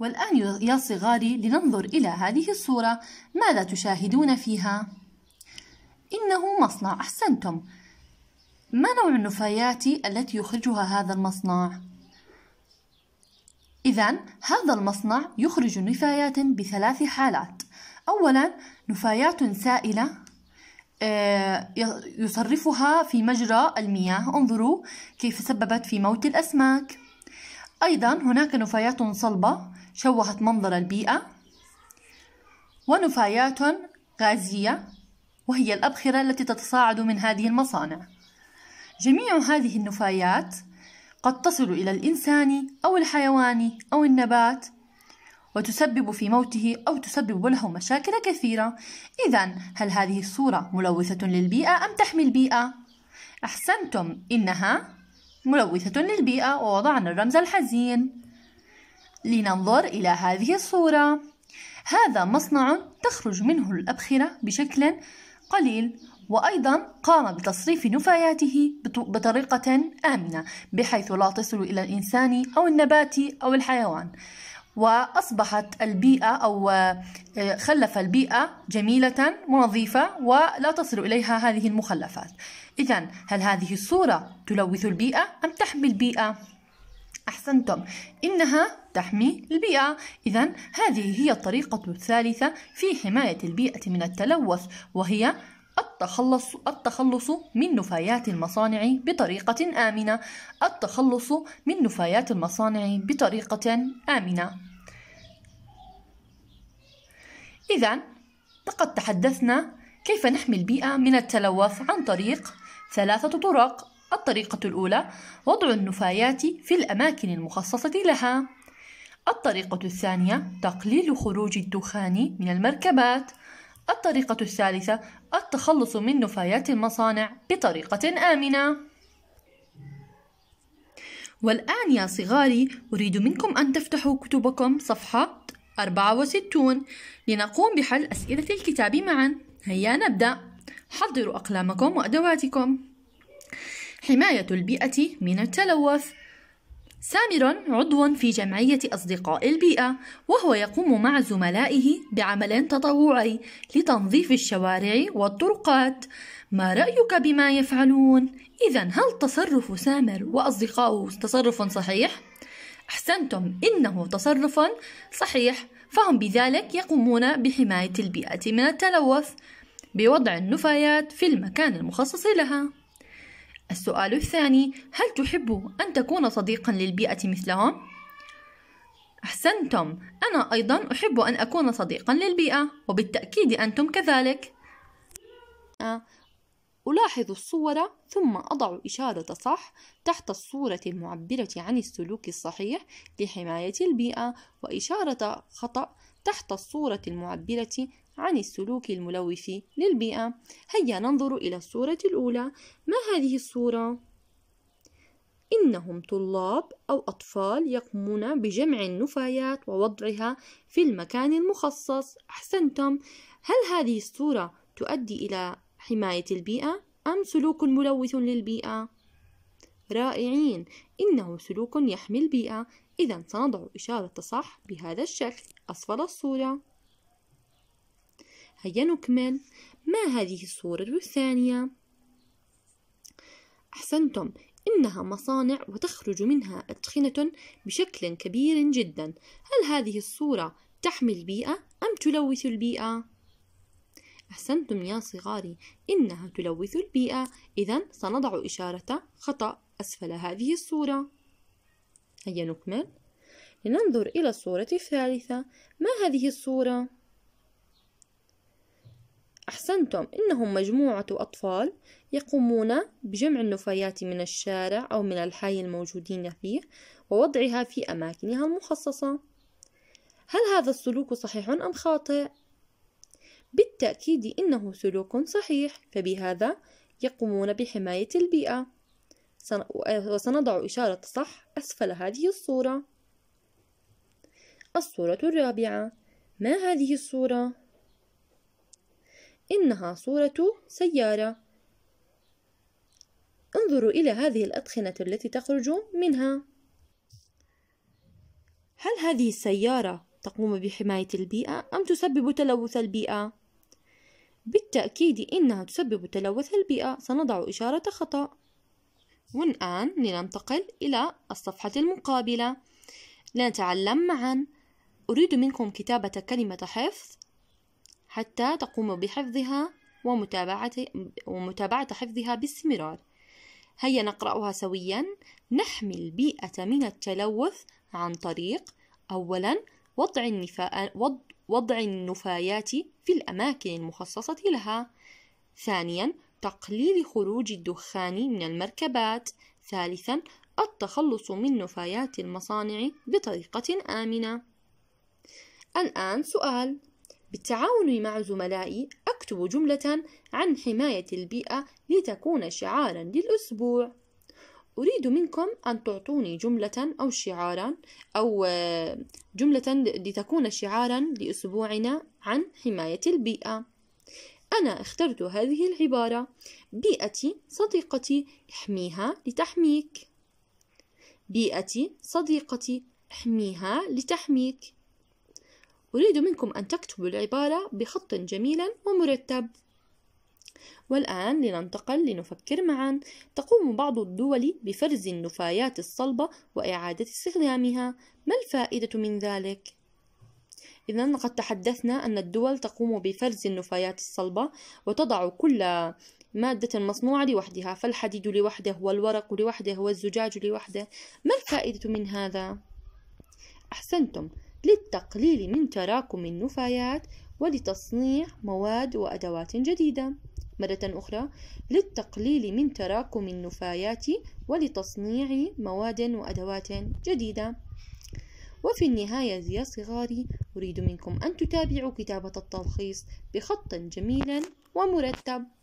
والآن يا صغاري لننظر إلى هذه الصورة ماذا تشاهدون فيها؟ إنه مصنع أحسنتم ما نوع النفايات التي يخرجها هذا المصنع؟ إذا هذا المصنع يخرج نفايات بثلاث حالات أولا نفايات سائلة آه، يصرفها في مجرى المياه انظروا كيف سببت في موت الأسماك أيضا هناك نفايات صلبة شوهت منظر البيئة ونفايات غازية وهي الأبخرة التي تتصاعد من هذه المصانع جميع هذه النفايات قد تصل إلى الإنسان أو الحيوان أو النبات وتسبب في موته أو تسبب له مشاكل كثيرة إذا هل هذه الصورة ملوثة للبيئة أم تحمي البيئة؟ أحسنتم إنها ملوثة للبيئة ووضعنا الرمز الحزين لننظر إلى هذه الصورة هذا مصنع تخرج منه الأبخرة بشكل قليل وأيضا قام بتصريف نفاياته بطريقة آمنة بحيث لا تصل إلى الإنسان أو النبات أو الحيوان وأصبحت البيئة أو آه، خلف البيئة جميلة ونظيفة ولا تصل إليها هذه المخلفات إذا هل هذه الصورة تلوث البيئة أم تحمي البيئة؟ أحسنتم إنها تحمي البيئة إذا هذه هي الطريقة الثالثة في حماية البيئة من التلوث وهي التخلص التخلص من نفايات المصانع بطريقة آمنة التخلص من نفايات المصانع بطريقة آمنة إذا لقد تحدثنا كيف نحمي البيئة من التلوث عن طريق ثلاثة طرق الطريقة الأولى وضع النفايات في الأماكن المخصصة لها الطريقة الثانية تقليل خروج الدخان من المركبات الطريقة الثالثة التخلص من نفايات المصانع بطريقة آمنة والآن يا صغاري أريد منكم أن تفتحوا كتبكم صفحة 64 لنقوم بحل أسئلة الكتاب معا هيا نبدأ حضروا أقلامكم وأدواتكم حماية البيئة من التلوث سامر عضو في جمعية أصدقاء البيئة وهو يقوم مع زملائه بعمل تطوعي لتنظيف الشوارع والطرقات ما رأيك بما يفعلون؟ إذا هل تصرف سامر وأصدقائه تصرف صحيح؟ أحسنتم إنه تصرف صحيح فهم بذلك يقومون بحماية البيئة من التلوث بوضع النفايات في المكان المخصص لها السؤال الثاني هل تحب أن تكون صديقا للبيئة مثلهم؟ أحسنتم أنا أيضا أحب أن أكون صديقا للبيئة وبالتأكيد أنتم كذلك آه، ألاحظ الصور ثم أضع إشارة صح تحت الصورة المعبرة عن السلوك الصحيح لحماية البيئة وإشارة خطأ تحت الصورة المعبرة عن السلوك الملوث للبيئة هيا ننظر إلى الصورة الأولى ما هذه الصورة؟ إنهم طلاب أو أطفال يقومون بجمع النفايات ووضعها في المكان المخصص أحسنتم هل هذه الصورة تؤدي إلى حماية البيئة أم سلوك ملوث للبيئة؟ رائعين إنه سلوك يحمي البيئة إذا سنضع إشارة صح بهذا الشكل أسفل الصورة هيا نكمل ما هذه الصورة الثانية؟ أحسنتم إنها مصانع وتخرج منها أدخنة بشكل كبير جدا هل هذه الصورة تحمي البيئة أم تلوث البيئة؟ أحسنتم يا صغاري إنها تلوث البيئة إذا سنضع إشارة خطأ أسفل هذه الصورة هيا نكمل لننظر إلى الصورة الثالثة ما هذه الصورة؟ أحسنتم إنهم مجموعة أطفال يقومون بجمع النفايات من الشارع أو من الحي الموجودين فيه ووضعها في أماكنها المخصصة هل هذا السلوك صحيح أم خاطئ؟ بالتأكيد إنه سلوك صحيح فبهذا يقومون بحماية البيئة وسنضع إشارة صح أسفل هذه الصورة الصورة الرابعة ما هذه الصورة؟ إنها صورة سيارة انظروا إلى هذه الأدخنة التي تخرج منها هل هذه السيارة تقوم بحماية البيئة أم تسبب تلوث البيئة؟ بالتأكيد إنها تسبب تلوث البيئة سنضع إشارة خطأ والآن لننتقل إلى الصفحة المقابلة لنتعلم معا أريد منكم كتابة كلمة حفظ حتى تقوموا بحفظها ومتابعة, ومتابعة حفظها باستمرار هيا نقرأها سويا نحمي البيئة من التلوث عن طريق أولا وضع, النفا... وضع وضع النفايات في الأماكن المخصصة لها ثانيا تقليل خروج الدخان من المركبات ثالثا التخلص من نفايات المصانع بطريقة آمنة الآن سؤال بالتعاون مع زملائي أكتب جملة عن حماية البيئة لتكون شعارا للأسبوع أريد منكم أن تعطوني جملة أو شعارا أو آه، جملة لتكون شعارا لأسبوعنا عن حماية البيئة أنا اخترت هذه العبارة بيئتي صديقتي احميها لتحميك بيئتي صديقتي احميها لتحميك أريد منكم أن تكتبوا العبارة بخط جميل ومرتب والآن لننتقل لنفكر معا تقوم بعض الدول بفرز النفايات الصلبة وإعادة استخدامها ما الفائدة من ذلك؟ إذا قد تحدثنا أن الدول تقوم بفرز النفايات الصلبة وتضع كل مادة مصنوعة لوحدها فالحديد لوحده والورق لوحده والزجاج لوحده ما الفائدة من هذا؟ أحسنتم للتقليل من تراكم النفايات ولتصنيع مواد وأدوات جديدة مرة أخرى للتقليل من تراكم النفايات ولتصنيع مواد وأدوات جديدة وفي النهاية يا صغاري أريد منكم أن تتابعوا كتابة التلخيص بخط جميل ومرتب